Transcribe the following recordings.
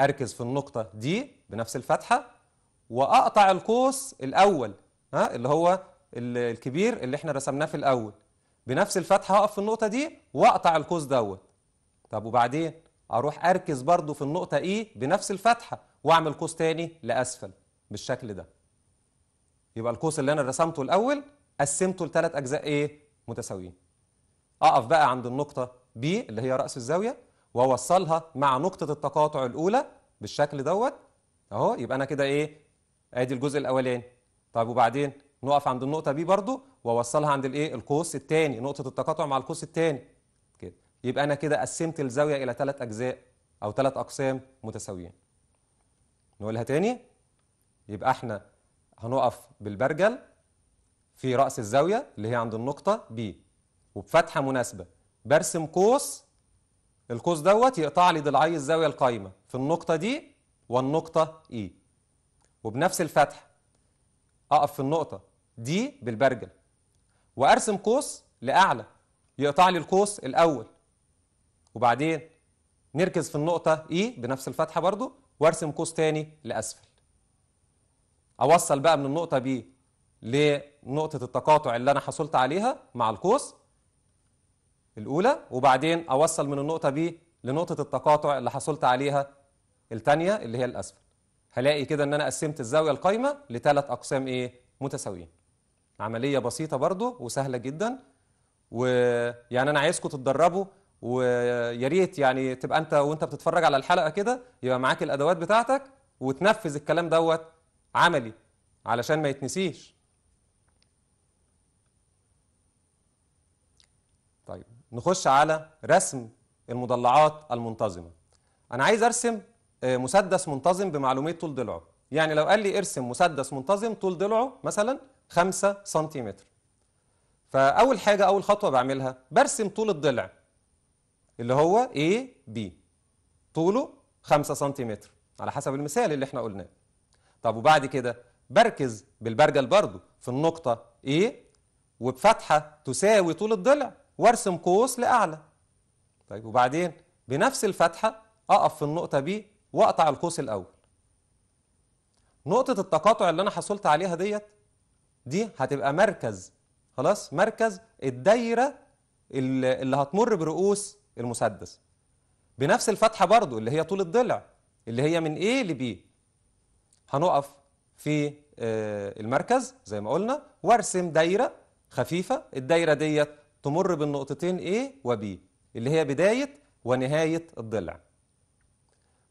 أركز في النقطة دي بنفس الفتحة وأقطع القوس الأول ها اللي هو الكبير اللي احنا رسمناه في الأول بنفس الفتحة هقف في النقطة دي وأقطع القوس دوت طب وبعدين أروح أركز برضو في النقطة إيه بنفس الفتحة وأعمل قوس تاني لأسفل بالشكل ده يبقى القوس اللي أنا رسمته الأول قسمته لثلاث أجزاء إيه متساويين أقف بقى عند النقطة بي اللي هي رأس الزاوية واوصلها مع نقطه التقاطع الاولى بالشكل دوت اهو يبقى انا كده ايه ادي الجزء الاولاني طيب وبعدين نقف عند النقطه بي برضو واوصلها عند الايه القوس الثاني نقطه التقاطع مع القوس الثاني كده يبقى انا كده قسمت الزاويه الى ثلاث اجزاء او ثلاث اقسام متساويين نقولها تاني يبقى احنا هنقف بالبرجل في راس الزاويه اللي هي عند النقطه بي وبفتحه مناسبه برسم قوس القوس دوت يقطع لي ضلعي الزاويه القايمه في النقطه دي والنقطه اي e. وبنفس الفتح اقف في النقطه دي بالبرجل وارسم قوس لاعلى يقطع لي القوس الاول وبعدين نركز في النقطه اي e بنفس الفتحه برضو وارسم قوس تاني لاسفل اوصل بقى من النقطه بي لنقطه التقاطع اللي انا حصلت عليها مع القوس الأولى وبعدين أوصل من النقطة بي لنقطة التقاطع اللي حصلت عليها الثانية اللي هي الأسفل هلاقي كده أن أنا قسمت الزاوية القايمة لثلاث أقسام إيه متساويين عملية بسيطة برضو وسهلة جدا ويعني أنا عايزكم تتدربوا ويا ريت يعني تبقى أنت وأنت بتتفرج على الحلقة كده يبقى معاك الأدوات بتاعتك وتنفذ الكلام دوت عملي علشان ما يتنسيش نخش على رسم المضلعات المنتظمة أنا عايز أرسم آه، مسدس منتظم بمعلومية طول ضلعه يعني لو قال لي ارسم مسدس منتظم طول ضلعه مثلا 5 سنتيمتر فأول حاجة أول خطوة بعملها برسم طول الضلع اللي هو A B طوله 5 سنتيمتر على حسب المثال اللي احنا قلناه طب وبعد كده بركز بالبرجل برضو في النقطة A وبفتحة تساوي طول الضلع وارسم قوس لأعلى طيب وبعدين بنفس الفتحة أقف في النقطة ب وأقطع القوس الأول نقطة التقاطع اللي أنا حصلت عليها ديت دي هتبقى مركز خلاص مركز الدايرة اللي هتمر برؤوس المسدس بنفس الفتحة برضو اللي هي طول الضلع اللي هي من A ل B هنقف في آه، المركز زي ما قلنا وارسم دايرة خفيفة الدايرة ديت تمر بالنقطتين A و B اللي هي بداية ونهاية الضلع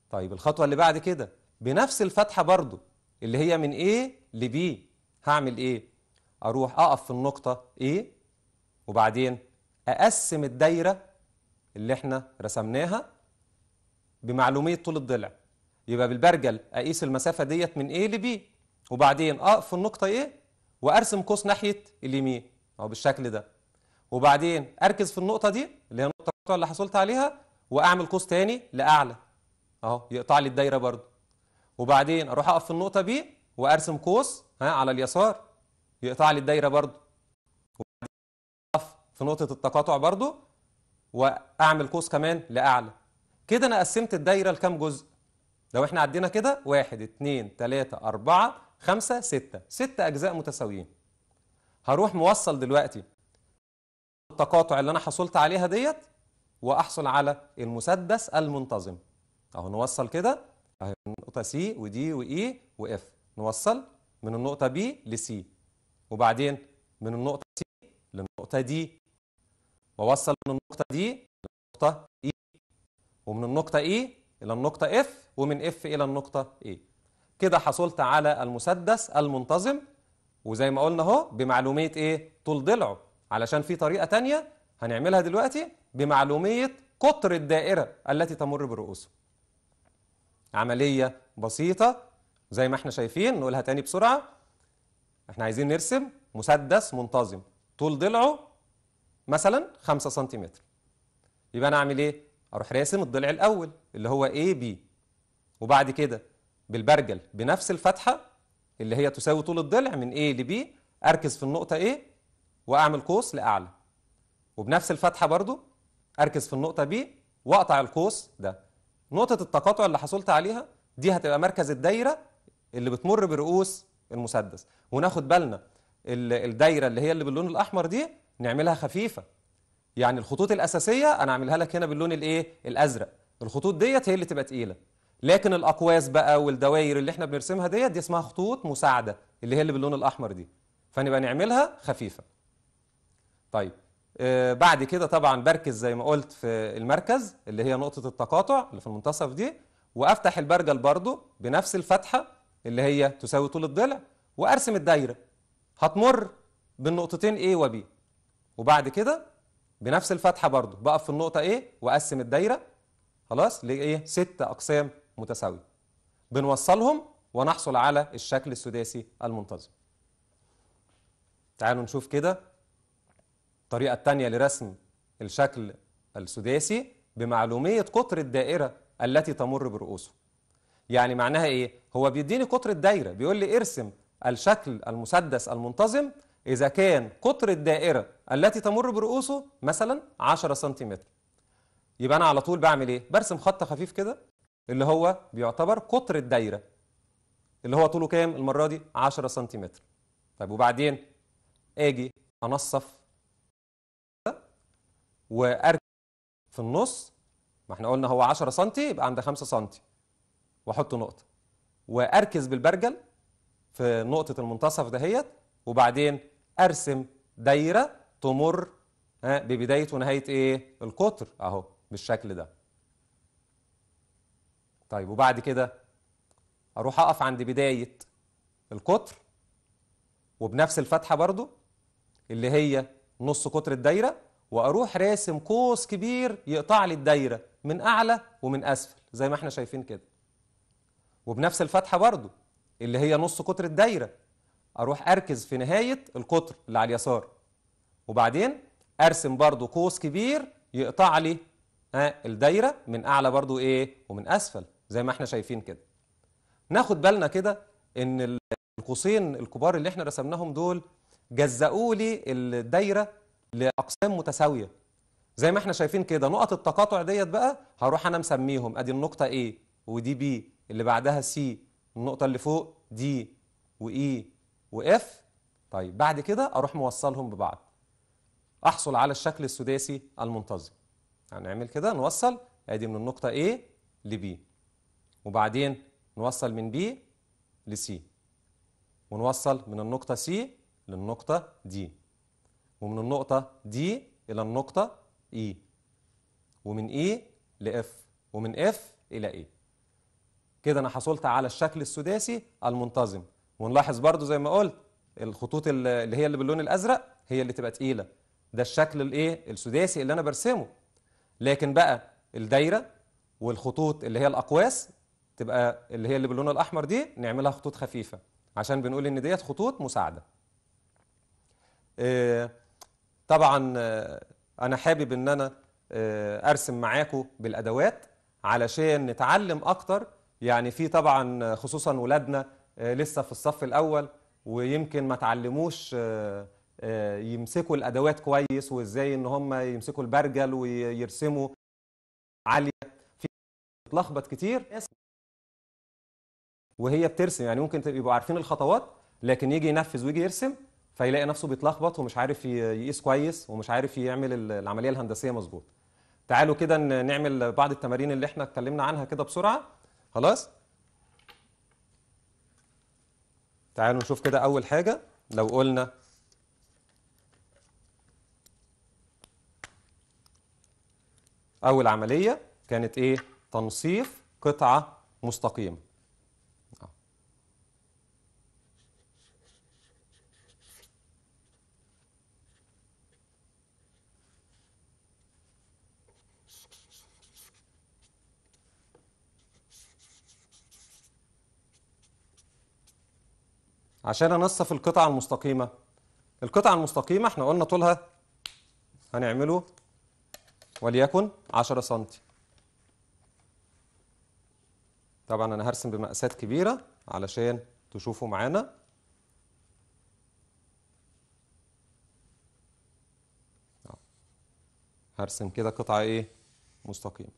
طيب الخطوة اللي بعد كده بنفس الفتحة برضو اللي هي من A ل B هعمل ايه اروح اقف في النقطة A وبعدين اقسم الدايرة اللي احنا رسمناها بمعلومية طول الضلع يبقى بالبرجل اقيس المسافة ديت من A ل B وبعدين اقف في النقطة A وارسم قوس ناحية اليمين اهو بالشكل ده وبعدين اركز في النقطه دي اللي هي النقطه اللي حصلت عليها واعمل قوس تاني لاعلى اهو يقطع لي الدايره برضو وبعدين اروح اقف في النقطه بي وارسم قوس ها على اليسار يقطع لي الدايره وبعدين اقف في نقطه التقاطع برضو واعمل قوس كمان لاعلى كده انا قسمت الدايره لكام جزء لو احنا عدينا كده واحد اتنين تلاتة أربعة خمسة ستة سته أجزاء متساويين هروح موصل دلوقتي التقاطع اللي انا حصلت عليها ديت واحصل على المسدس المنتظم اهو نوصل كده اهي النقطه سي ودي واي واف نوصل من النقطه بي لسي وبعدين من النقطه سي للنقطه دي واوصل من النقطه دي للنقطه اي ومن النقطه اي الى النقطه اف ومن اف الى النقطه اي كده حصلت على المسدس المنتظم وزي ما قلنا اهو بمعلوميه ايه طول ضلعه علشان في طريقة تانية هنعملها دلوقتي بمعلومية قطر الدائرة التي تمر برؤوسه عملية بسيطة زي ما احنا شايفين نقولها تاني بسرعة احنا عايزين نرسم مسدس منتظم طول ضلعه مثلا 5 سنتيمتر يبقى انا اعمل ايه اروح راسم الضلع الاول اللي هو اي بي وبعد كده بالبرجل بنفس الفتحه اللي هي تساوي طول الضلع من A ل B اركز في النقطه A واعمل قوس لاعلى وبنفس الفتحه برضو اركز في النقطه بي واقطع القوس ده نقطه التقاطع اللي حصلت عليها دي هتبقى مركز الدايره اللي بتمر برؤوس المسدس وناخد بالنا الدايره اللي هي اللي باللون الاحمر دي نعملها خفيفه يعني الخطوط الاساسيه انا اعملها لك هنا باللون الايه الازرق الخطوط ديت هي اللي تبقى تقيله لكن الاقواس بقى والدوائر اللي احنا بنرسمها ديت دي اسمها خطوط مساعده اللي هي اللي باللون الاحمر دي فنبقى نعملها خفيفه طيب آه، بعد كده طبعا بركز زي ما قلت في المركز اللي هي نقطة التقاطع اللي في المنتصف دي وأفتح البرجل برضو بنفس الفتحة اللي هي تساوي طول الضلع وأرسم الدايرة هتمر بالنقطتين A و B وبعد كده بنفس الفتحة برضو بقف في النقطة A وأقسم الدايرة خلاص لإيه ست أقسام متساوية بنوصلهم ونحصل على الشكل السداسي المنتظم تعالوا نشوف كده الطريقة الثانية لرسم الشكل السداسي بمعلومية قطر الدائرة التي تمر برؤوسه يعني معناها إيه؟ هو بيديني قطر الدايرة بيقول لي ارسم الشكل المسدس المنتظم إذا كان قطر الدائرة التي تمر برؤوسه مثلا 10 سنتيمتر يبقى أنا على طول بعمل إيه؟ برسم خط خفيف كده اللي هو بيعتبر قطر الدايرة اللي هو طوله كام المرة دي 10 سنتيمتر طيب وبعدين أجي أنصف واركب في النص ما احنا قلنا هو 10 سم يبقى عند 5 سم واحط نقطه واركز بالبرجل في نقطه المنتصف دهيت وبعدين ارسم دايره تمر ببدايه ونهايه ايه القطر اهو بالشكل ده طيب وبعد كده اروح اقف عند بدايه القطر وبنفس الفتحه برضو اللي هي نص قطر الدايره واروح راسم قوس كبير يقطع لي الدايره من اعلى ومن اسفل زي ما احنا شايفين كده وبنفس الفتحه برضو اللي هي نص قطر الدايره اروح اركز في نهايه القطر اللي على اليسار وبعدين ارسم برضو قوس كبير يقطع لي ها آه، الدايره من اعلى برضو ايه ومن اسفل زي ما احنا شايفين كده ناخد بالنا كده ان القوسين الكبار اللي احنا رسمناهم دول جزقوا لي الدايره لأقسام متساوية زي ما احنا شايفين كده نقط التقاطع ديت بقى هروح أنا مسميهم أدي النقطة A ودي B اللي بعدها C النقطة اللي فوق D وE وF طيب بعد كده أروح موصلهم ببعض أحصل على الشكل السداسي المنتظم هنعمل كده نوصل أدي من النقطة A ل B وبعدين نوصل من B لسي ونوصل من النقطة سي للنقطة دي ومن النقطة دي إلى النقطة E ومن E ل F ومن F إلى E كده أنا حصلت على الشكل السداسي المنتظم ونلاحظ برضو زي ما قلت الخطوط اللي هي اللي باللون الأزرق هي اللي تبقى تقيلة ده الشكل الإيه السداسي اللي أنا برسمه لكن بقى الدايرة والخطوط اللي هي الأقواس تبقى اللي هي اللي باللون الأحمر دي نعملها خطوط خفيفة عشان بنقول إن ديت خطوط مساعدة إيه طبعا آه، انا حابب ان انا آه، ارسم معاكم بالادوات علشان نتعلم اكتر يعني في طبعا آه، خصوصا ولادنا لسه في الصف الاول ويمكن ما تعلموش يمسكوا الادوات كويس وازاي ان هم يمسكوا البرجل ويرسموا عاليه في بتلخبط كتير وهي بترسم يعني ممكن يبقوا عارفين الخطوات لكن يجي ينفذ ويجي يرسم فيلاقي نفسه بيتلخبط ومش عارف يقيس كويس ومش عارف يعمل العمليه الهندسيه مظبوط تعالوا كده نعمل بعض التمارين اللي احنا اتكلمنا عنها كده بسرعه خلاص تعالوا نشوف كده اول حاجه لو قلنا اول عمليه كانت ايه تنصيف قطعه مستقيمه عشان انصف القطعه المستقيمه القطعه المستقيمه احنا قلنا طولها هنعمله وليكن 10 سم طبعا انا هرسم بمقاسات كبيره علشان تشوفوا معانا هرسم كده قطعه ايه مستقيمه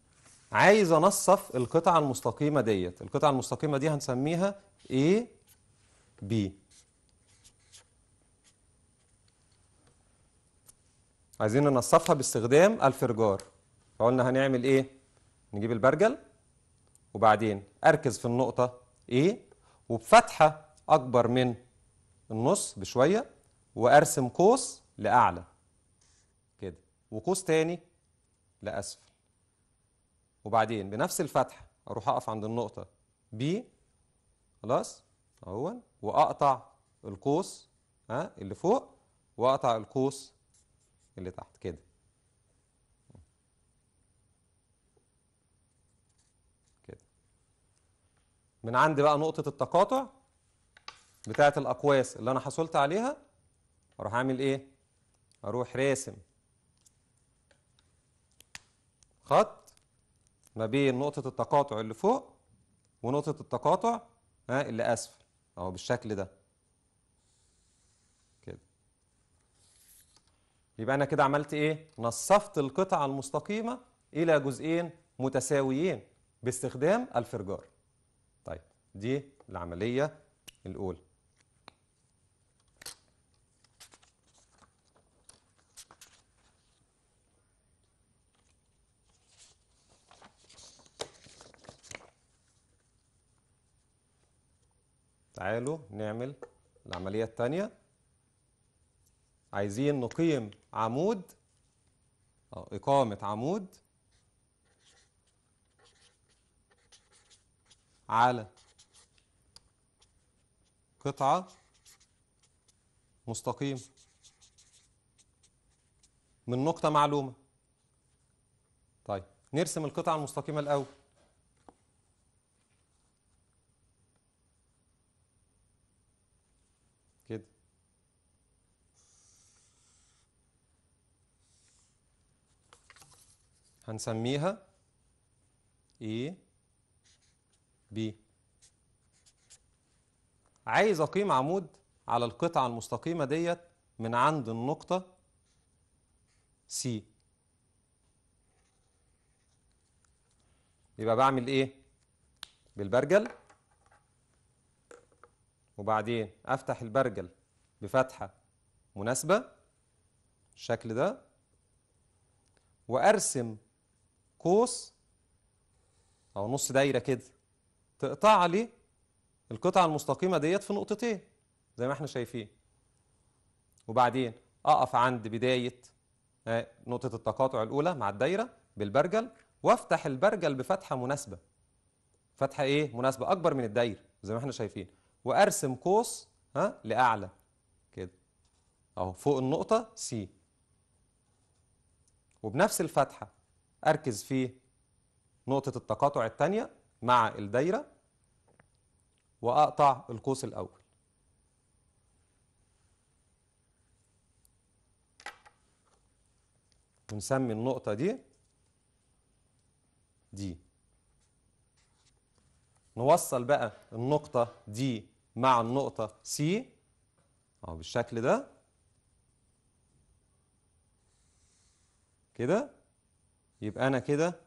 عايز انصف القطعه المستقيمه ديت القطعه المستقيمه دي هنسميها ايه ب عايزين ننصفها باستخدام الفرجار فقلنا هنعمل ايه نجيب البرجل وبعدين اركز في النقطه ايه وبفتحه اكبر من النص بشويه وارسم قوس لاعلى كده وقوس تاني لاسفل وبعدين بنفس الفتحه اروح اقف عند النقطه B خلاص اهون واقطع القوس ها اللي فوق واقطع القوس اللي تحت كده كده من عندي بقى نقطة التقاطع بتاعة الأقواس اللي أنا حصلت عليها أروح أعمل إيه؟ أروح راسم خط ما بين نقطة التقاطع اللي فوق ونقطة التقاطع ها اللي أسفل اهو بالشكل ده كده يبقى انا كده عملت ايه نصفت القطعه المستقيمه الى جزئين متساويين باستخدام الفرجار طيب دي العمليه الاولى تعالوا نعمل العملية الثانية عايزين نقيم عمود إقامة عمود على قطعة مستقيمة من نقطة معلومة طيب نرسم القطعة المستقيمة الأول كده هنسميها A B عايز أقيم عمود على القطعة المستقيمة ديت من عند النقطة C يبقى بعمل إيه؟ بالبرجل وبعدين افتح البرجل بفتحه مناسبه الشكل ده وارسم قوس او نص دايره كده تقطع لي القطعه المستقيمه ديت في نقطتين زي ما احنا شايفين وبعدين اقف عند بدايه آه، نقطه التقاطع الاولى مع الدايره بالبرجل وافتح البرجل بفتحه مناسبه فتحه ايه مناسبه اكبر من الدايره زي ما احنا شايفين وارسم قوس ها لاعلى كده اهو فوق النقطه سي وبنفس الفتحه اركز في نقطه التقاطع الثانيه مع الدايره واقطع القوس الاول ونسمي النقطه دي دي نوصل بقى النقطه دي مع النقطة C أو بالشكل ده كده يبقى أنا كده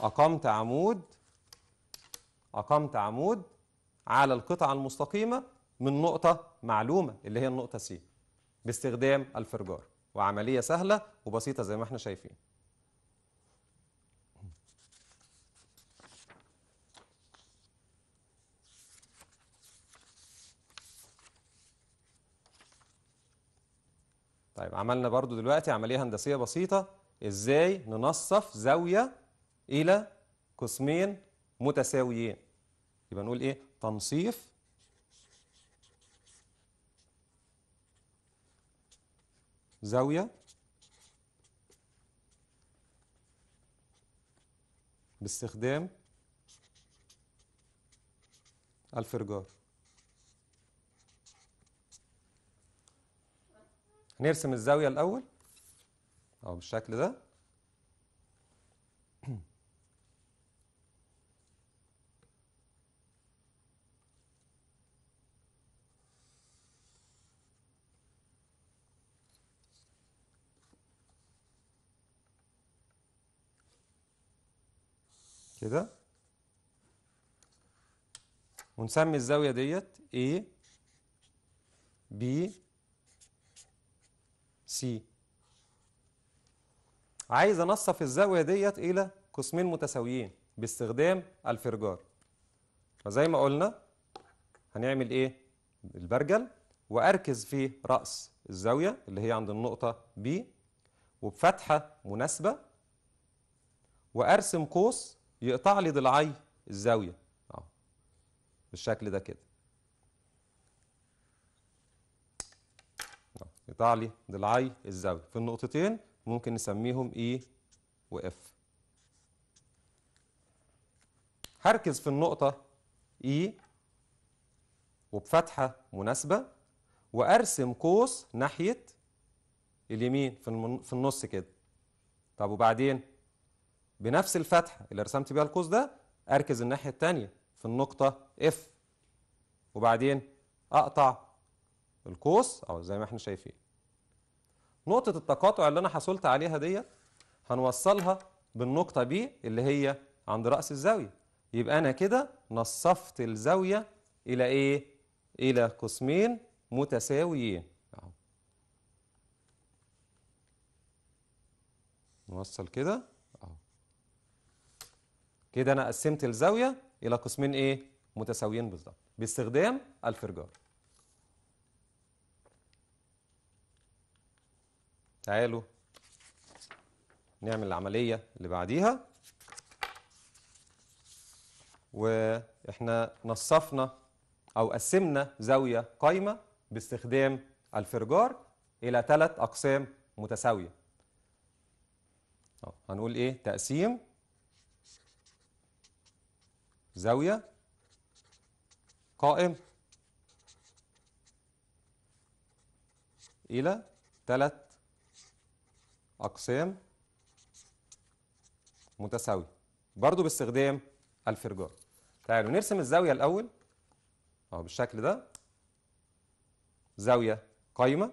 أقمت عمود أقمت عمود على القطعة المستقيمة من نقطة معلومة اللي هي النقطة C باستخدام الفرجار وعملية سهلة وبسيطة زي ما احنا شايفين طيب عملنا برضو دلوقتي عملية هندسية بسيطة ازاي ننصف زاوية الى قسمين متساويين يبقى نقول ايه تنصيف زاوية باستخدام الفرجار نرسم الزاوية الأول أو بالشكل ده كده ونسمي الزاوية ديت A B سي عايز انصف الزاويه ديت الى قسمين متساويين باستخدام الفرجار فزي ما قلنا هنعمل ايه البرجل واركز في راس الزاويه اللي هي عند النقطه B وبفتحه مناسبه وارسم قوس يقطع لي ضلعي الزاويه اهو بالشكل ده كده لتعلي ضلعي الزاوية في النقطتين ممكن نسميهم E و F هركز في النقطة E وبفتحة مناسبة وأرسم قوس ناحية اليمين في النص كده طب وبعدين بنفس الفتحة اللي رسمت بيها القوس ده أركز الناحية التانية في النقطة F وبعدين أقطع القوس أو زي ما احنا شايفين نقطة التقاطع اللي أنا حصلت عليها ديت هنوصلها بالنقطة B اللي هي عند رأس الزاوية يبقى أنا كده نصفت الزاوية إلى إيه؟ إلى قسمين متساويين نوصل كده أهو كده أنا قسمت الزاوية إلى قسمين إيه؟ متساويين بالظبط باستخدام الفرجار تعالوا نعمل العملية اللي بعديها واحنا نصفنا او قسمنا زاوية قايمة باستخدام الفرجار الى ثلاث اقسام متساوية هنقول ايه تقسيم زاوية قائم الى ثلاث أقسام متساوية برضو باستخدام الفرجار تعالوا نرسم الزاوية الأول أهو بالشكل ده زاوية قايمة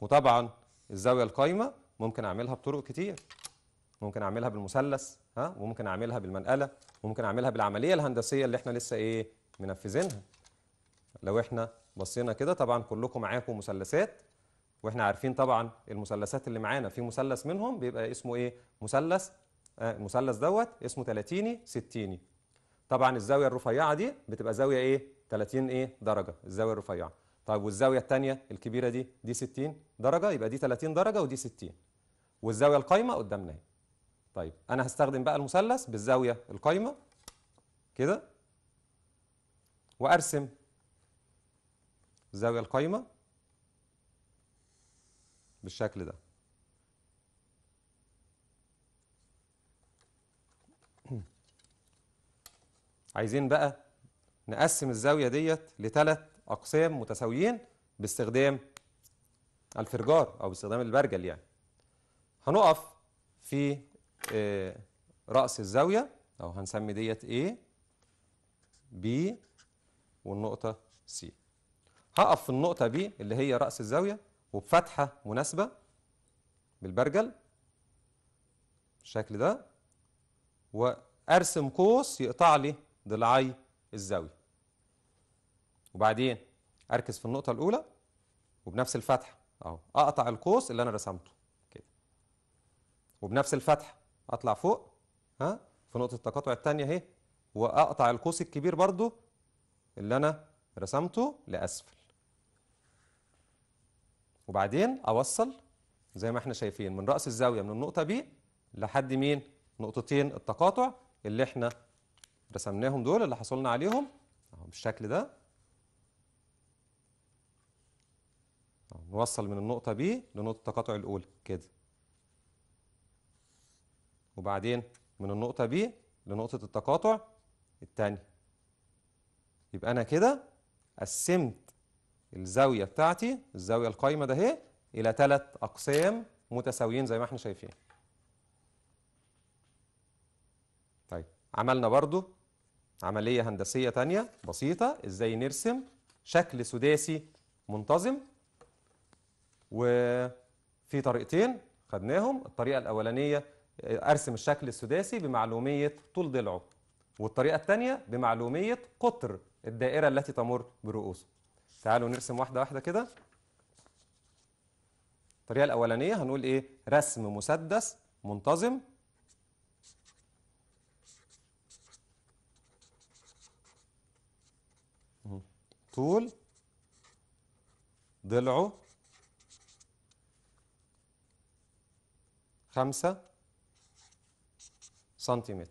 وطبعا الزاوية القايمة ممكن أعملها بطرق كتير ممكن أعملها بالمثلث ها وممكن أعملها بالمنقلة وممكن أعملها بالعملية الهندسية اللي إحنا لسه إيه منفذينها لو إحنا بصينا كده طبعا كلكم معاكم مثلثات واحنا عارفين طبعا المثلثات اللي معانا في مثلث منهم بيبقى اسمه ايه مثلث المثلث آه، دوت اسمه 30 60 طبعا الزاويه الرفيعه دي بتبقى زاويه ايه 30 ايه درجه الزاويه الرفيعه طيب والزاويه الثانيه الكبيره دي دي 60 درجه يبقى دي 30 درجه ودي 60 والزاويه القايمه قدامنا اهي طيب انا هستخدم بقى المثلث بالزاويه القايمه كده وارسم الزاوية القايمة بالشكل ده عايزين بقى نقسم الزاوية ديت لثلاث أقسام متساويين باستخدام الفرجار أو باستخدام البرجل يعني هنقف في آه، رأس الزاوية أو هنسمي ديت A إيه؟ B والنقطة C هقف في النقطة دي اللي هي رأس الزاوية وبفتحة مناسبة بالبرجل بالشكل ده وأرسم قوس يقطع لي ضلعي الزاوية وبعدين أركز في النقطة الأولى وبنفس الفتحة أهو أقطع القوس اللي أنا رسمته كده وبنفس الفتحة أطلع فوق ها في نقطة التقاطع الثانية أهي وأقطع القوس الكبير برضو اللي أنا رسمته لأسفل وبعدين أوصل زي ما احنا شايفين من رأس الزاوية من النقطة B لحد مين؟ نقطتين التقاطع اللي احنا رسمناهم دول اللي حصلنا عليهم اهو بالشكل ده نوصل من النقطة B لنقطة التقاطع الأولى كده وبعدين من النقطة B لنقطة التقاطع الثانية يبقى أنا كده قسمت الزاوية بتاعتي الزاوية القايمة ده اهي إلى ثلاث أقسام متساويين زي ما احنا شايفين طيب عملنا برضو عملية هندسية تانية بسيطة ازاي نرسم شكل سداسي منتظم وفي طريقتين خدناهم الطريقة الأولانية أرسم الشكل السداسي بمعلومية طول ضلعه والطريقة الثانية بمعلومية قطر الدائرة التي تمر برؤوسه تعالوا نرسم واحدة واحدة كده الطريقة الأولانية هنقول إيه رسم مسدس منتظم طول ضلعه خمسة سنتيمتر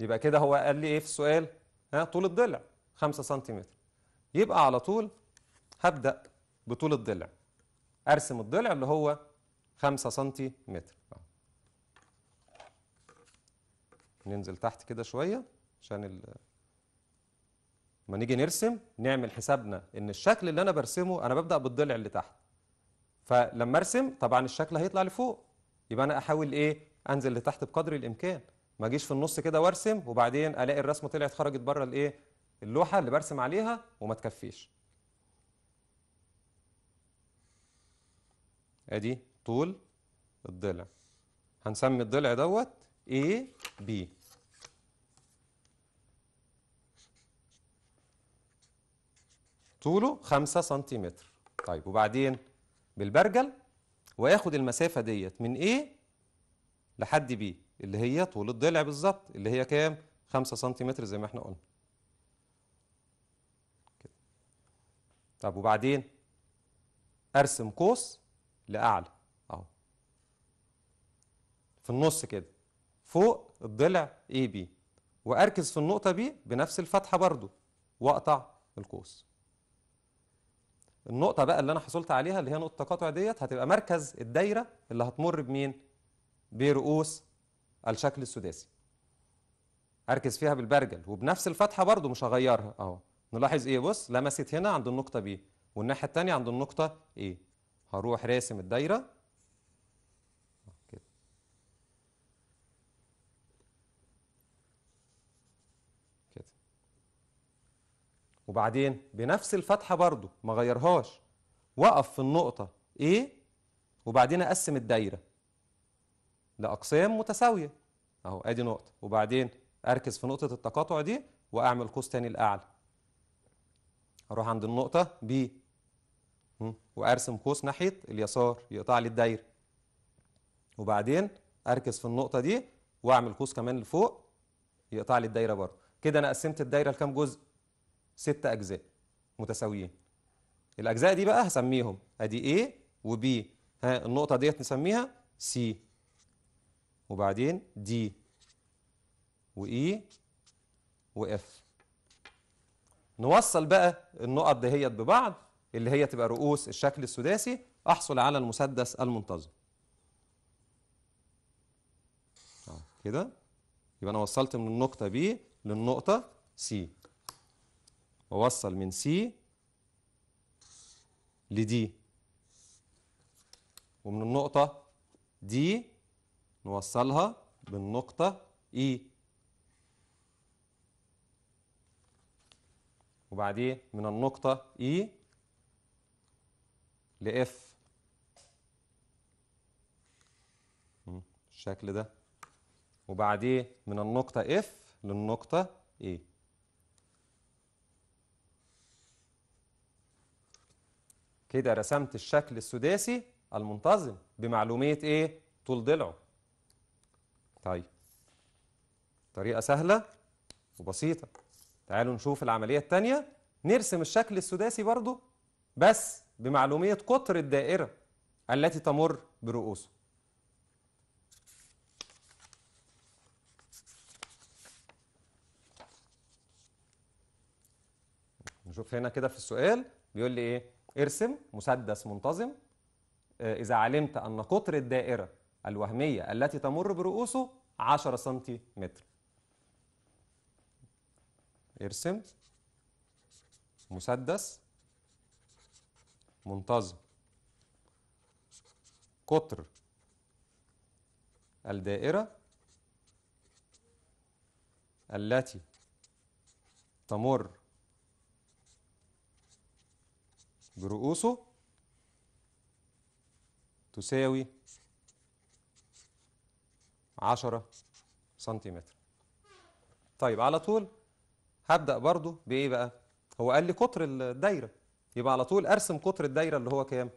يبقى كده هو قال لي ايه في السؤال ها طول الضلع 5 سنتيمتر يبقى على طول هبدأ بطول الضلع أرسم الضلع اللي هو 5 سنتيمتر ننزل تحت كده شوية عشان ال... ما نيجي نرسم نعمل حسابنا ان الشكل اللي انا برسمه انا ببدا بالضلع اللي تحت فلما ارسم طبعا الشكل هيطلع لفوق يبقى انا احاول ايه انزل لتحت بقدر الامكان ما اجيش في النص كده وارسم وبعدين الاقي الرسمه طلعت خرجت بره الايه اللوحة اللي برسم عليها وما تكفيش ادي طول الضلع هنسمي الضلع دوت A B طوله خمسة سنتيمتر طيب وبعدين بالبرجل واخد المسافة ديت من A لحد B اللي هي طول الضلع بالظبط اللي هي كام خمسة سنتيمتر زي ما احنا قلنا طب وبعدين ارسم قوس لاعلى اهو في النص كده فوق الضلع اي بي واركز في النقطه بي بنفس الفتحه برضو واقطع القوس النقطه بقى اللي انا حصلت عليها اللي هي نقطه التقاطع ديت هتبقى مركز الدايره اللي هتمر بمين برؤوس الشكل السداسي اركز فيها بالبرجل وبنفس الفتحه برضو مش هغيرها اهو نلاحظ ايه بص لمست هنا عند النقطه ب والناحيه التانية عند النقطه ايه هروح راسم الدايره كده كده وبعدين بنفس الفتحه برضو ما غيرهاش وقف في النقطه ايه وبعدين اقسم الدايره لاقسام متساويه اهو ادي نقطه وبعدين اركز في نقطه التقاطع دي واعمل قوس تاني الاعلى اروح عند النقطة ب وأرسم قوس ناحية اليسار يقطع لي الدايرة وبعدين أركز في النقطة دي وأعمل قوس كمان لفوق يقطع لي الدايرة برضه كده أنا قسمت الدايرة لكام جزء؟ ست أجزاء متساويين الأجزاء دي بقى هسميهم أدي A وB ها النقطة ديت نسميها C وبعدين D وإي e وإف نوصل بقى النقط دهيت ببعض اللي هي تبقى رؤوس الشكل السداسي احصل على المسدس المنتظم كده يبقى انا وصلت من النقطه ب للنقطه س ووصل من C لدي ومن النقطه دي نوصلها بالنقطه E وبعدين من النقطة E ل F بالشكل ده وبعدين من النقطة F للنقطة A e. كده رسمت الشكل السداسي المنتظم بمعلومية ايه؟ طول ضلعه طيب طريقة سهلة وبسيطة تعالوا نشوف العملية الثانية نرسم الشكل السداسي برضه بس بمعلومية قطر الدائرة التي تمر برؤوسه نشوف هنا كده في السؤال بيقول لي ايه ارسم مسدس منتظم آه، اذا علمت ان قطر الدائره الوهميه التي تمر برؤوسه 10 سنتيمتر ارسم مسدس منتظم قطر الدائرة التي تمر برؤوسه تساوي عشرة سنتيمتر طيب على طول هبدأ برضو بإيه بقى هو قال لي قطر الدايرة يبقى على طول أرسم قطر الدايرة اللي هو كام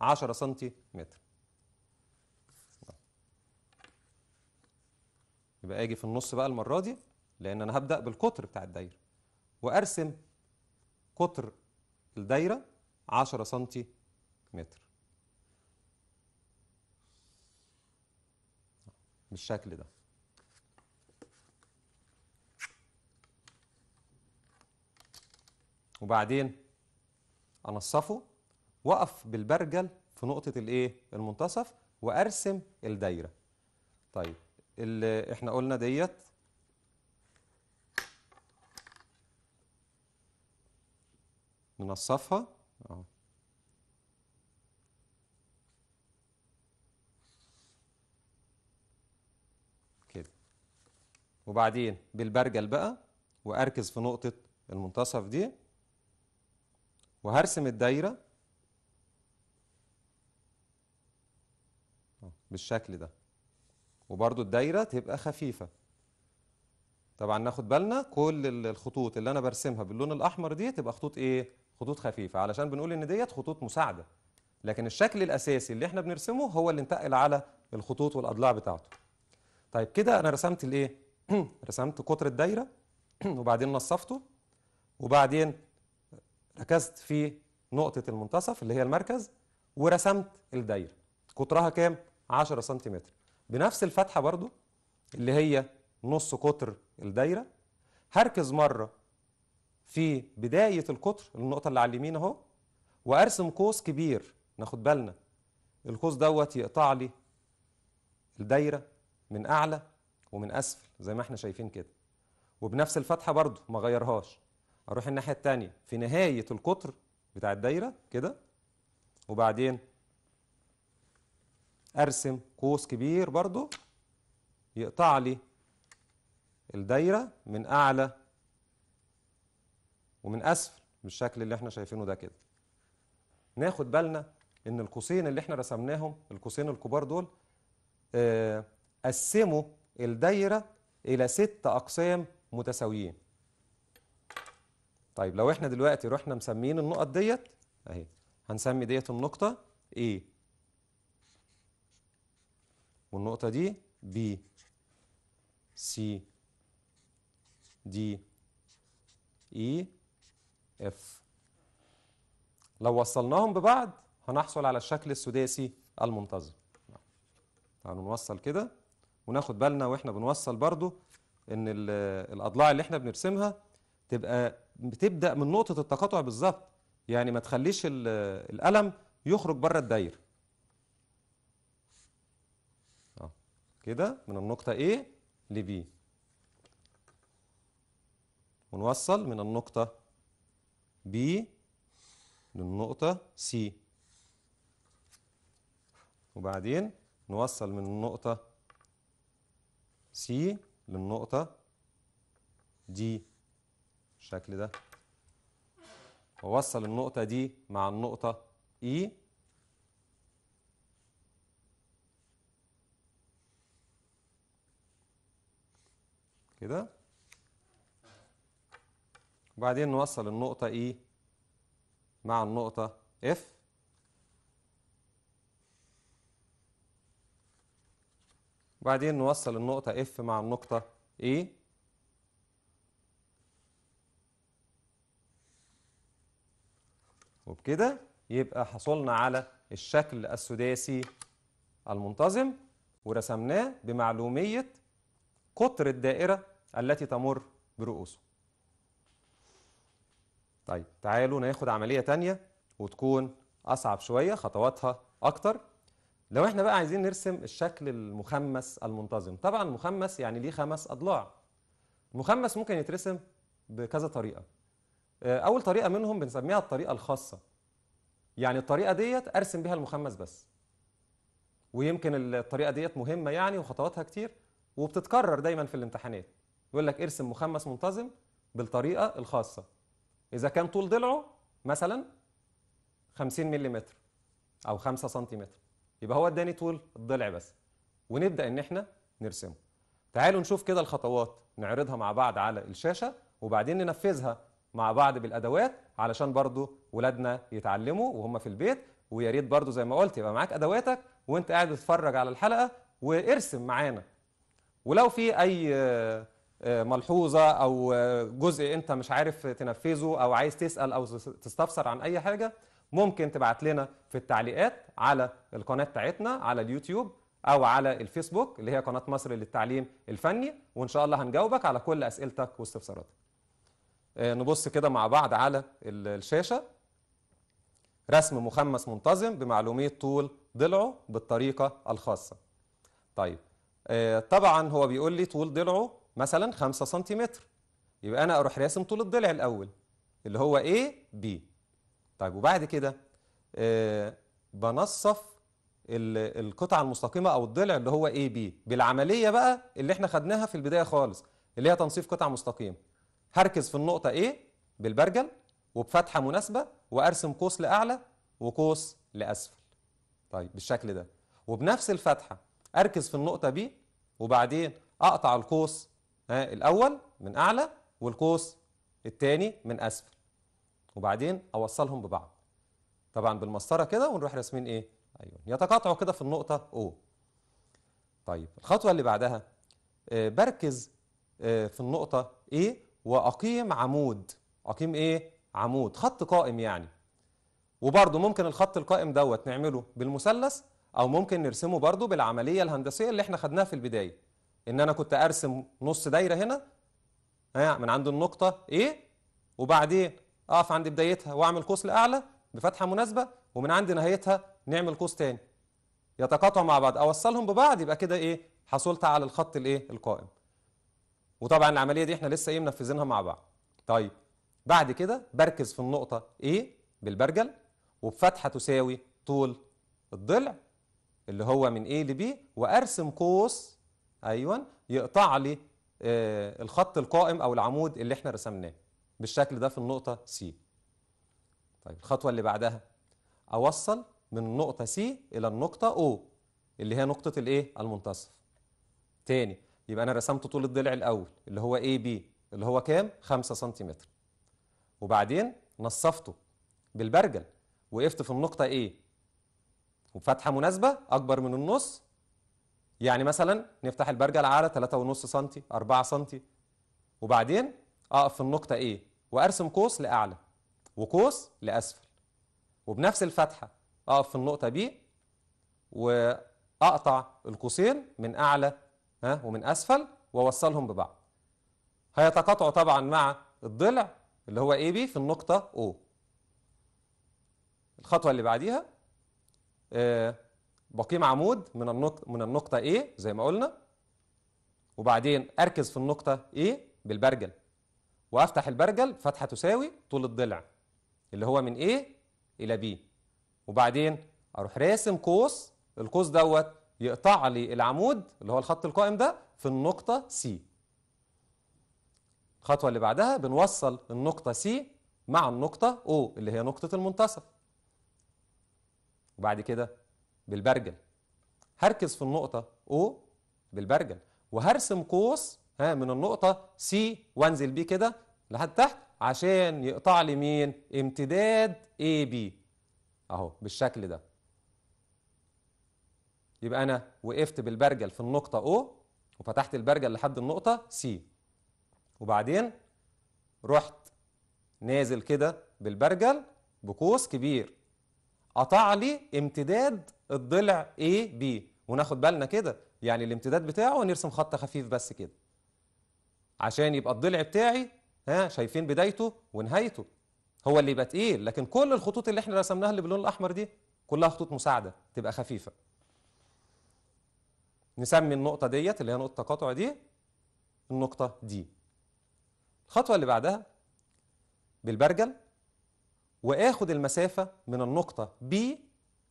10 سنتي متر يبقى أجي في النص بقى المرة دي لأن أنا هبدأ بالقطر بتاع الدايرة وأرسم قطر الدايرة 10 سنتي متر بالشكل ده وبعدين انصفه واقف بالبرجل في نقطه الايه المنتصف وارسم الدايره طيب اللي احنا قلنا ديت ننصفها اهو كده وبعدين بالبرجل بقى واركز في نقطه المنتصف دي وهرسم الدايرة أه، بالشكل ده وبرضو الدايرة تبقى خفيفة طبعا ناخد بالنا كل الخطوط اللي انا برسمها باللون الاحمر دي تبقى خطوط ايه خطوط خفيفه علشان بنقول ان ديت خطوط مساعده لكن الشكل الاساسي اللي احنا بنرسمه هو اللي انتقل على الخطوط والاضلاع بتاعته طيب كده انا رسمت الايه رسمت قطر الدايره وبعدين نصفته وبعدين ركزت في نقطة المنتصف اللي هي المركز ورسمت الدايرة قطرها كام؟ 10 سنتيمتر بنفس الفتحة برضو اللي هي نص قطر الدايرة هركز مرة في بداية القطر النقطة اللي على اليمين اهو وارسم قوس كبير ناخد بالنا القوس دوت يقطع لي الدايرة من أعلى ومن أسفل زي ما احنا شايفين كده وبنفس الفتحة برضو ما غيرهاش اروح الناحيه الثانيه في نهايه القطر بتاع الدايره كده وبعدين ارسم قوس كبير برضو يقطع لي الدايره من اعلى ومن اسفل بالشكل اللي احنا شايفينه ده كده ناخد بالنا ان القوسين اللي احنا رسمناهم القوسين الكبار دول آه، قسموا الدايره الى ست اقسام متساويين طيب لو احنا دلوقتي رحنا مسمين النقط ديت اهي هنسمي ديت النقطة A والنقطة دي B C D E F لو وصلناهم ببعض هنحصل على الشكل السداسي المنتظم تعالوا نوصل كده وناخد بالنا واحنا بنوصل برضو ان الاضلاع اللي احنا بنرسمها تبقى بتبدا من نقطه التقاطع بالظبط يعني ما تخليش القلم يخرج بره الدايره كده من النقطه A ل B ونوصل من النقطه B للنقطه C وبعدين نوصل من النقطه C للنقطه دي بالشكل ده ووصل النقطة دي مع النقطة E كده وبعدين نوصل النقطة E مع النقطة F وبعدين نوصل النقطة F مع النقطة A e. وبكده يبقى حصلنا على الشكل السداسي المنتظم ورسمناه بمعلومية قطر الدائرة التي تمر برؤوسه طيب تعالوا ناخد عملية تانية وتكون أصعب شوية خطواتها أكتر لو احنا بقى عايزين نرسم الشكل المخمس المنتظم طبعا المخمس يعني ليه خمس أضلاع المخمس ممكن يترسم بكذا طريقة آه، اول طريقه منهم بنسميها الطريقه الخاصه يعني الطريقه ديت ارسم بيها المخمس بس ويمكن الطريقه ديت مهمه يعني وخطواتها كتير وبتتكرر دايما في الامتحانات يقول لك ارسم مخمس منتظم بالطريقه الخاصه اذا كان طول ضلعه مثلا 50 ملم او 5 سم يبقى هو اداني طول الضلع بس ونبدا ان احنا نرسمه تعالوا نشوف كده الخطوات نعرضها مع بعض على الشاشه وبعدين ننفذها مع بعض بالادوات علشان برضو ولادنا يتعلموا وهم في البيت ويا ريت برضو زي ما قلت يبقى معاك ادواتك وانت قاعد تتفرج على الحلقه وارسم معانا ولو في اي آه، آه، ملحوظه او آه، جزء انت مش عارف تنفذه او عايز تسال او تستفسر عن اي حاجه ممكن تبعت لنا في التعليقات على القناه بتاعتنا على اليوتيوب او على الفيسبوك اللي هي قناه مصر للتعليم الفني وان شاء الله هنجاوبك على كل اسئلتك واستفساراتك آه، نبص كده مع بعض على الشاشة رسم مخمس منتظم بمعلومية طول ضلعه بالطريقة الخاصة طيب آه، طبعا هو بيقول لي طول ضلعه مثلا 5 سنتيمتر يبقى أنا أروح راسم طول الضلع الأول اللي هو A B طيب وبعد كده آه، بنصف القطعة المستقيمة أو الضلع اللي هو A B بالعملية بقى اللي احنا خدناها في البداية خالص اللي هي تنصيف قطع مستقيمه هركز في النقطة A إيه؟ بالبرجل وبفتحة مناسبة وأرسم قوس لأعلى وقوس لأسفل طيب بالشكل ده وبنفس الفتحة أركز في النقطة B وبعدين أقطع القوس الأول من أعلى والقوس الثاني من أسفل وبعدين أوصلهم ببعض طبعا بالمسطرة كده ونروح راسمين إيه؟ أيوه يتقاطعوا كده في النقطة O طيب الخطوة اللي بعدها آه، بركز آه، في النقطة A إيه؟ واقيم عمود اقيم ايه عمود خط قائم يعني وبرضه ممكن الخط القائم دوت نعمله بالمثلث او ممكن نرسمه برضه بالعمليه الهندسيه اللي احنا خدناها في البدايه ان انا كنت ارسم نص دايره هنا من عند النقطه ايه وبعدين اقف عند بدايتها واعمل قوس لاعلى بفتحه مناسبه ومن عند نهايتها نعمل قوس تاني يتقاطعوا مع بعض اوصلهم ببعض يبقى كده ايه حصلت على الخط الايه القائم وطبعا العمليه دي احنا لسه ايه منفذينها مع بعض طيب بعد كده بركز في النقطه ايه بالبرجل وبفتحه تساوي طول الضلع اللي هو من ايه لبي وارسم قوس ايوه يقطع لي آه الخط القائم او العمود اللي احنا رسمناه بالشكل ده في النقطه سي طيب الخطوه اللي بعدها اوصل من النقطه سي الى النقطه او اللي هي نقطه الايه المنتصف تاني يبقى انا رسمت طول الضلع الاول اللي هو اي بي اللي هو كام 5 سنتيمتر وبعدين نصفته بالبرجل وقفت في النقطه ايه وفتحه مناسبه اكبر من النص يعني مثلا نفتح البرجل على 3.5 سم 4 سم وبعدين اقف في النقطه ايه وارسم قوس لاعلى وقوس لاسفل وبنفس الفتحه اقف في النقطه بي واقطع القوسين من اعلى ها ومن اسفل واوصلهم ببعض هيتقاطعوا طبعا مع الضلع اللي هو اي بي في النقطه او الخطوه اللي بعديها آه بقيم عمود من النقطه من النقطه A زي ما قلنا وبعدين اركز في النقطه A بالبرجل وافتح البرجل فتحه تساوي طول الضلع اللي هو من A الى B وبعدين اروح راسم قوس القوس دوت يقطع لي العمود اللي هو الخط القائم ده في النقطة C. الخطوة اللي بعدها بنوصل النقطة C مع النقطة O اللي هي نقطة المنتصف وبعد كده بالبرجل هركز في النقطة O بالبرجل وهرسم قوس ها من النقطة C وانزل بيه كده لحد تحت عشان يقطع لي مين امتداد AB اهو بالشكل ده يبقى انا وقفت بالبرجل في النقطه O وفتحت البرجل لحد النقطه C وبعدين رحت نازل كده بالبرجل بقوس كبير قطع لي امتداد الضلع AB وناخد بالنا كده يعني الامتداد بتاعه نرسم خط خفيف بس كده عشان يبقى الضلع بتاعي ها شايفين بدايته ونهايته هو اللي يبقى تقيل لكن كل الخطوط اللي احنا رسمناها اللي باللون الاحمر دي كلها خطوط مساعده تبقى خفيفه نسمي النقطة ديت اللي هي نقطة التقاطع دي النقطة دي الخطوة اللي بعدها بالبرجل وآخد المسافة من النقطة B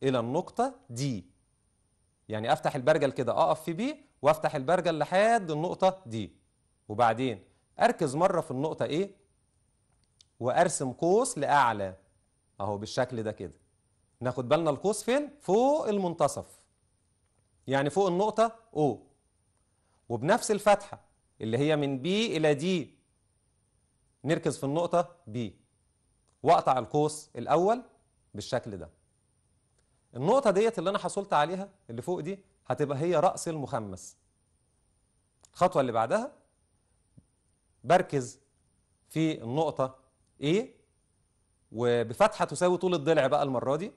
إلى النقطة D يعني أفتح البرجل كده أقف في B وأفتح البرجل لحد النقطة D وبعدين أركز مرة في النقطة A إيه؟ وأرسم قوس لأعلى أهو بالشكل ده كده ناخد بالنا القوس فين؟ فوق المنتصف يعني فوق النقطة O وبنفس الفتحة اللي هي من B إلى D نركز في النقطة B وأقطع القوس الأول بالشكل ده النقطة ديت اللي أنا حصلت عليها اللي فوق دي هتبقى هي رأس المخمس الخطوة اللي بعدها بركز في النقطة A وبفتحة تساوي طول الضلع بقى المرة دي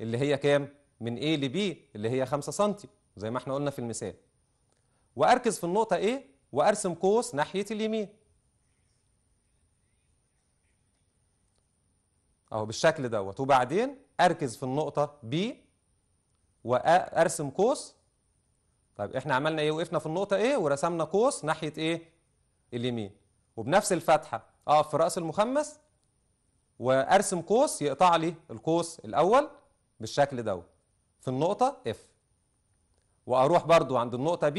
اللي هي كام؟ من A ل اللي هي 5 سم زي ما احنا قلنا في المثال وأركز في النقطة A وأرسم قوس ناحية اليمين أهو بالشكل دوت وبعدين أركز في النقطة B وأرسم قوس طيب احنا عملنا ايه وقفنا في النقطة ايه ورسمنا قوس ناحية ايه اليمين وبنفس الفتحة اقف في رأس المخمس وارسم قوس يقطع لي القوس الاول بالشكل دوت في النقطة F وأروح برضو عند النقطة B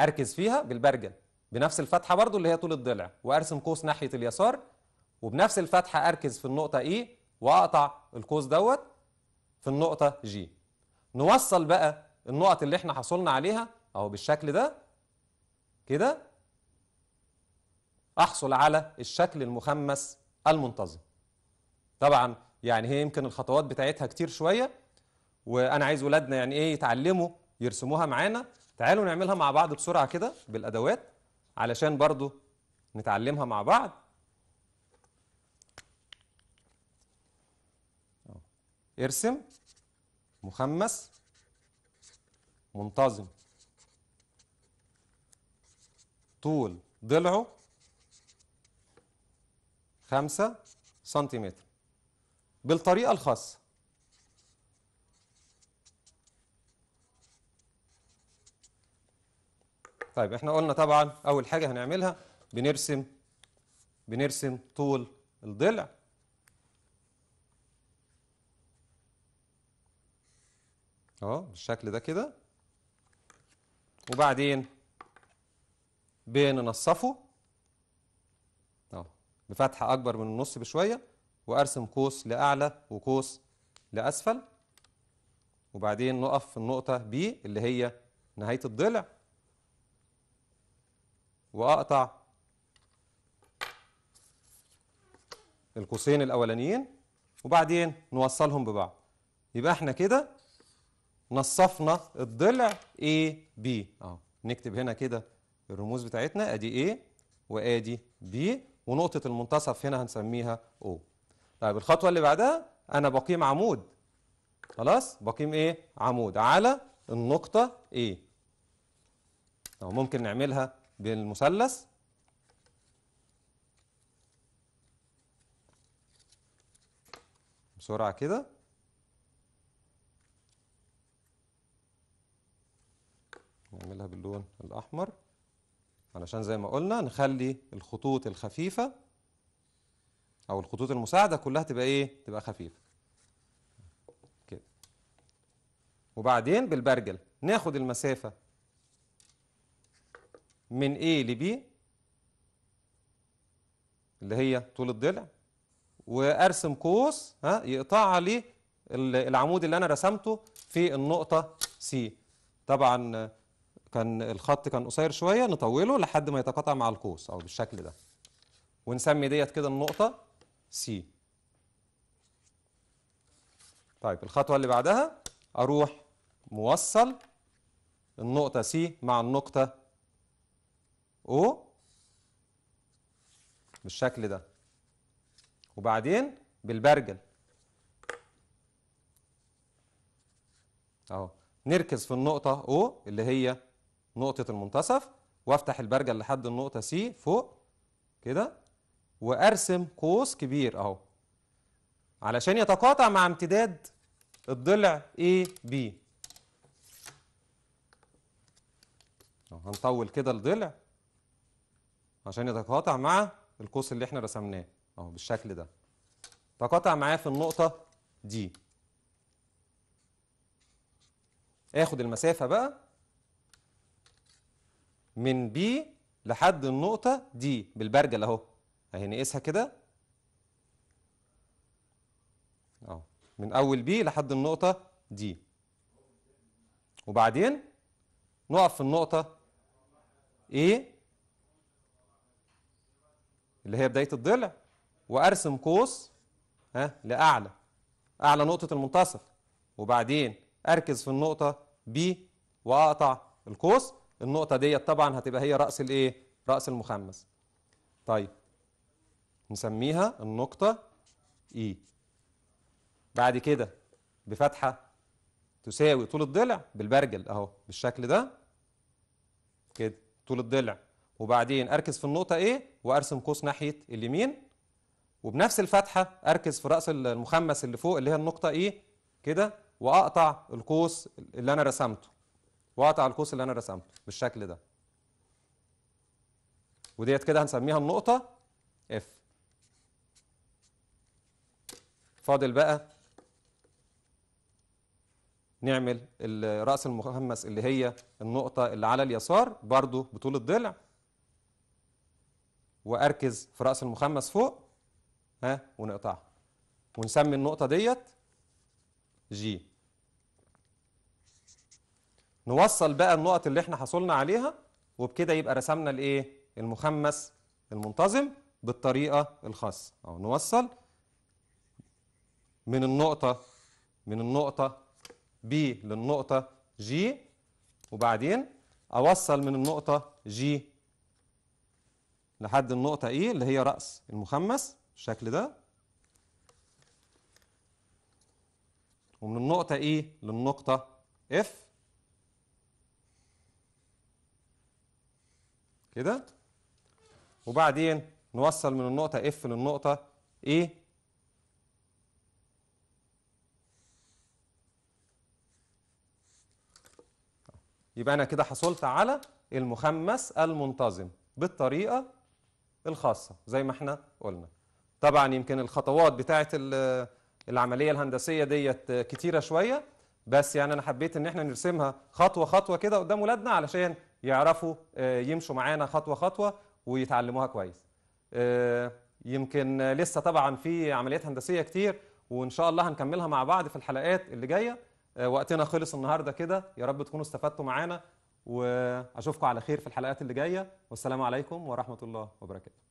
أركز فيها بالبرجل بنفس الفتحة برضو اللي هي طول الضلع وأرسم قوس ناحية اليسار وبنفس الفتحة أركز في النقطة E وأقطع القوس دوت في النقطة G نوصل بقى النقط اللي احنا حصلنا عليها أهو بالشكل ده كده أحصل على الشكل المخمس المنتظم طبعا يعني هي يمكن الخطوات بتاعتها كتير شوية وانا عايز ولادنا يعني ايه يتعلموا يرسموها معانا تعالوا نعملها مع بعض بسرعه كده بالادوات علشان برضو نتعلمها مع بعض ارسم مخمس منتظم طول ضلعه خمسة سنتيمتر بالطريقة الخاصة طيب احنا قلنا طبعا اول حاجة هنعملها بنرسم بنرسم طول الضلع اهو بالشكل ده كده وبعدين بننصفه اهو بفتحة اكبر من النص بشوية وارسم قوس لاعلى وقوس لاسفل وبعدين نقف في النقطة B اللي هي نهاية الضلع واقطع القوسين الاولانيين وبعدين نوصلهم ببعض يبقى احنا كده نصفنا الضلع اي بي اهو نكتب هنا كده الرموز بتاعتنا ادي A وادي B ونقطة المنتصف هنا هنسميها O طيب الخطوة اللي بعدها انا بقيم عمود خلاص بقيم ايه عمود على النقطة A أو ممكن نعملها بالمثلث بسرعة كده نعملها باللون الأحمر علشان زي ما قلنا نخلي الخطوط الخفيفة أو الخطوط المساعدة كلها تبقى إيه؟ تبقى خفيفة كده وبعدين بالبرجل ناخد المسافة من A ل B اللي هي طول الضلع وارسم قوس ها يقطع لي العمود اللي انا رسمته في النقطه سي طبعا كان الخط كان قصير شويه نطوله لحد ما يتقاطع مع القوس او بالشكل ده ونسمي ديت كده النقطه سي طيب الخطوه اللي بعدها اروح موصل النقطه سي مع النقطه او بالشكل ده وبعدين بالبرجل اهو نركز في النقطة او اللي هي نقطة المنتصف وافتح البرجل لحد النقطة سي فوق كده وارسم قوس كبير اهو علشان يتقاطع مع امتداد الضلع AB هنطول كده الضلع عشان يتقاطع مع القوس اللي احنا رسمناه اهو بالشكل ده تقاطع معاه في النقطه دي اخد المسافه بقى من بي لحد النقطه دي بالبرجل اهو اهي نقيسها كده اهو من اول بي لحد النقطه دي وبعدين نقف في النقطه ايه اللي هي بداية الضلع وأرسم قوس ها لأعلى أعلى نقطة المنتصف وبعدين أركز في النقطة بي وأقطع القوس النقطة ديت طبعا هتبقى هي رأس الإيه؟ رأس المخمس طيب نسميها النقطة E بعد كده بفتحة تساوي طول الضلع بالبرجل أهو بالشكل ده كده طول الضلع وبعدين اركز في النقطه ايه وارسم قوس ناحيه اليمين وبنفس الفتحه اركز في راس المخمس اللي فوق اللي هي النقطه ايه كده واقطع القوس اللي انا رسمته واقطع القوس اللي انا رسمته بالشكل ده وديت كده هنسميها النقطه اف فاضل بقى نعمل راس المخمس اللي هي النقطه اللي على اليسار برضو بطول الضلع واركز في راس المخمس فوق ها ونقطعها ونسمي النقطه ديت جي نوصل بقى النقط اللي احنا حصلنا عليها وبكده يبقى رسمنا الايه المخمس المنتظم بالطريقه الخاصه اهو نوصل من النقطه من النقطه بي للنقطه جي وبعدين اوصل من النقطه جي لحد النقطة E اللي هي رأس المخمس بالشكل ده ومن النقطة E للنقطة F كده وبعدين نوصل من النقطة F للنقطة E يبقى أنا كده حصلت على المخمس المنتظم بالطريقة الخاصه زي ما احنا قلنا طبعا يمكن الخطوات بتاعه العمليه الهندسيه ديت كتيره شويه بس يعني انا حبيت ان احنا نرسمها خطوه خطوه كده قدام ولادنا علشان يعرفوا آه، يمشوا معانا خطوه خطوه ويتعلموها كويس آه، يمكن لسه طبعا في عمليات هندسيه كتير وان شاء الله هنكملها مع بعض في الحلقات اللي جايه آه، وقتنا خلص النهارده كده يا رب تكونوا استفدتوا معانا واشوفكم على خير في الحلقات اللي جايه والسلام عليكم ورحمه الله وبركاته